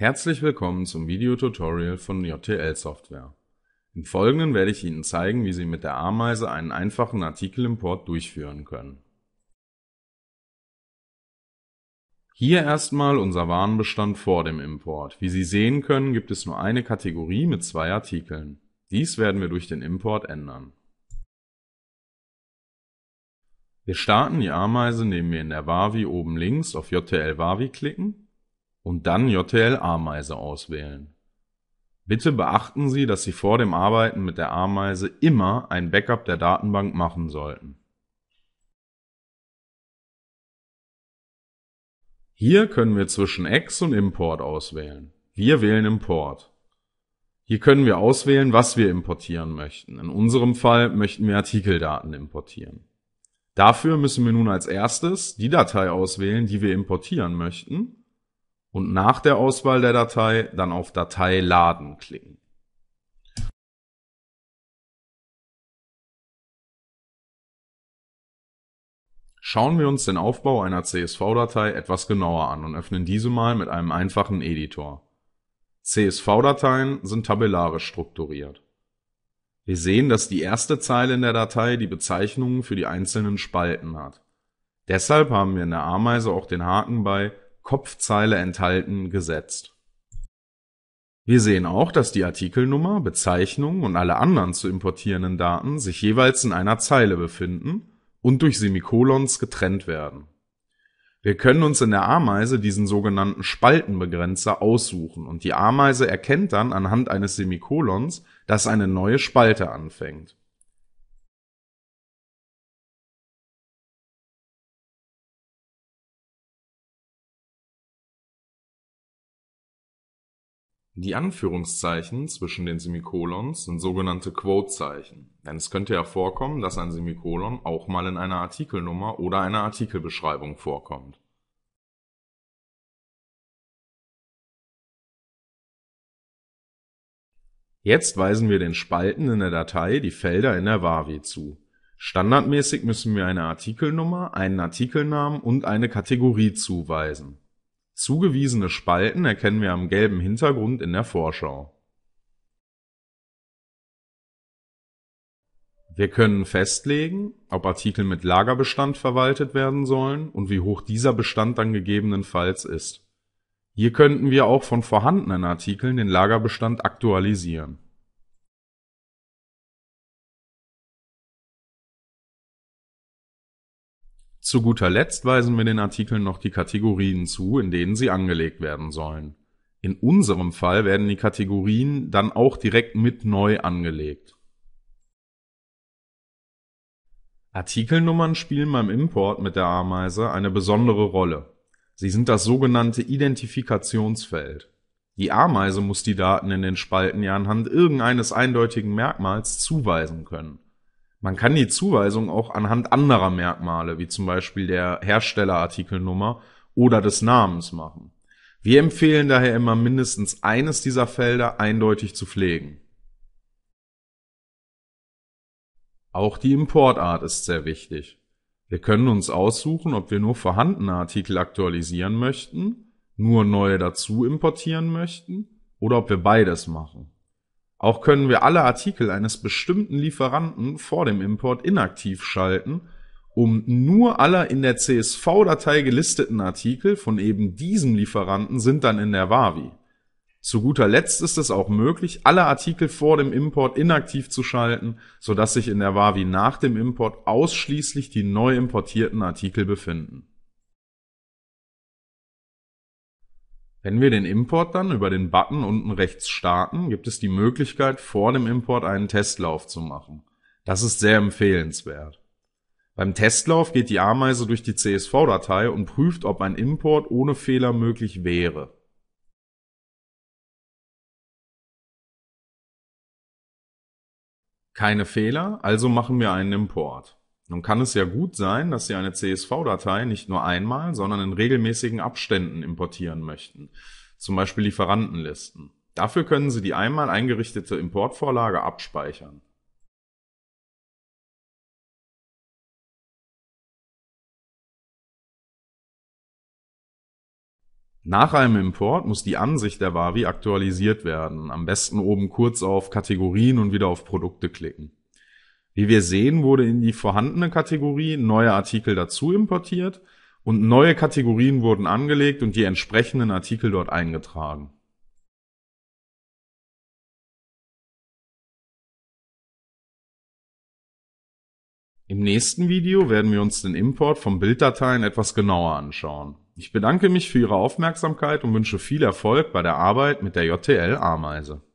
Herzlich willkommen zum Videotutorial von JTL Software. Im Folgenden werde ich Ihnen zeigen, wie Sie mit der Ameise einen einfachen Artikelimport durchführen können. Hier erstmal unser Warenbestand vor dem Import. Wie Sie sehen können, gibt es nur eine Kategorie mit zwei Artikeln. Dies werden wir durch den Import ändern. Wir starten die Ameise, indem wir in der Wavi oben links auf JTL Wavi klicken und dann JTL-Ameise auswählen. Bitte beachten Sie, dass Sie vor dem Arbeiten mit der Ameise immer ein Backup der Datenbank machen sollten. Hier können wir zwischen Ex und Import auswählen. Wir wählen Import. Hier können wir auswählen, was wir importieren möchten. In unserem Fall möchten wir Artikeldaten importieren. Dafür müssen wir nun als erstes die Datei auswählen, die wir importieren möchten und nach der Auswahl der Datei dann auf Datei laden klicken. Schauen wir uns den Aufbau einer CSV-Datei etwas genauer an und öffnen diese mal mit einem einfachen Editor. CSV-Dateien sind tabellarisch strukturiert. Wir sehen, dass die erste Zeile in der Datei die Bezeichnungen für die einzelnen Spalten hat. Deshalb haben wir in der Ameise auch den Haken bei Kopfzeile enthalten, gesetzt. Wir sehen auch, dass die Artikelnummer, Bezeichnung und alle anderen zu importierenden Daten sich jeweils in einer Zeile befinden und durch Semikolons getrennt werden. Wir können uns in der Ameise diesen sogenannten Spaltenbegrenzer aussuchen und die Ameise erkennt dann anhand eines Semikolons, dass eine neue Spalte anfängt. Die Anführungszeichen zwischen den Semikolons sind sogenannte Quotezeichen, denn es könnte ja vorkommen, dass ein Semikolon auch mal in einer Artikelnummer oder einer Artikelbeschreibung vorkommt. Jetzt weisen wir den Spalten in der Datei die Felder in der Wavi zu. Standardmäßig müssen wir eine Artikelnummer, einen Artikelnamen und eine Kategorie zuweisen Zugewiesene Spalten erkennen wir am gelben Hintergrund in der Vorschau. Wir können festlegen, ob Artikel mit Lagerbestand verwaltet werden sollen und wie hoch dieser Bestand dann gegebenenfalls ist. Hier könnten wir auch von vorhandenen Artikeln den Lagerbestand aktualisieren Zu guter Letzt weisen wir den Artikeln noch die Kategorien zu, in denen sie angelegt werden sollen. In unserem Fall werden die Kategorien dann auch direkt mit neu angelegt. Artikelnummern spielen beim Import mit der Ameise eine besondere Rolle. Sie sind das sogenannte Identifikationsfeld. Die Ameise muss die Daten in den Spalten ja anhand irgendeines eindeutigen Merkmals zuweisen können. Man kann die Zuweisung auch anhand anderer Merkmale, wie zum Beispiel der Herstellerartikelnummer oder des Namens machen. Wir empfehlen daher immer mindestens eines dieser Felder eindeutig zu pflegen. Auch die Importart ist sehr wichtig. Wir können uns aussuchen, ob wir nur vorhandene Artikel aktualisieren möchten, nur neue dazu importieren möchten oder ob wir beides machen. Auch können wir alle Artikel eines bestimmten Lieferanten vor dem Import inaktiv schalten, um nur alle in der CSV-Datei gelisteten Artikel von eben diesem Lieferanten sind dann in der WAVI. Zu guter Letzt ist es auch möglich, alle Artikel vor dem Import inaktiv zu schalten, sodass sich in der WAVI nach dem Import ausschließlich die neu importierten Artikel befinden Wenn wir den Import dann über den Button unten rechts starten, gibt es die Möglichkeit, vor dem Import einen Testlauf zu machen. Das ist sehr empfehlenswert. Beim Testlauf geht die Ameise durch die CSV-Datei und prüft, ob ein Import ohne Fehler möglich wäre. Keine Fehler, also machen wir einen Import. Nun kann es ja gut sein, dass Sie eine CSV-Datei nicht nur einmal, sondern in regelmäßigen Abständen importieren möchten, zum Beispiel Lieferantenlisten. Dafür können Sie die einmal eingerichtete Importvorlage abspeichern. Nach einem Import muss die Ansicht der Wavi aktualisiert werden, am besten oben kurz auf Kategorien und wieder auf Produkte klicken. Wie wir sehen, wurde in die vorhandene Kategorie neue Artikel dazu importiert und neue Kategorien wurden angelegt und die entsprechenden Artikel dort eingetragen. Im nächsten Video werden wir uns den Import von Bilddateien etwas genauer anschauen. Ich bedanke mich für Ihre Aufmerksamkeit und wünsche viel Erfolg bei der Arbeit mit der JTL-Ameise.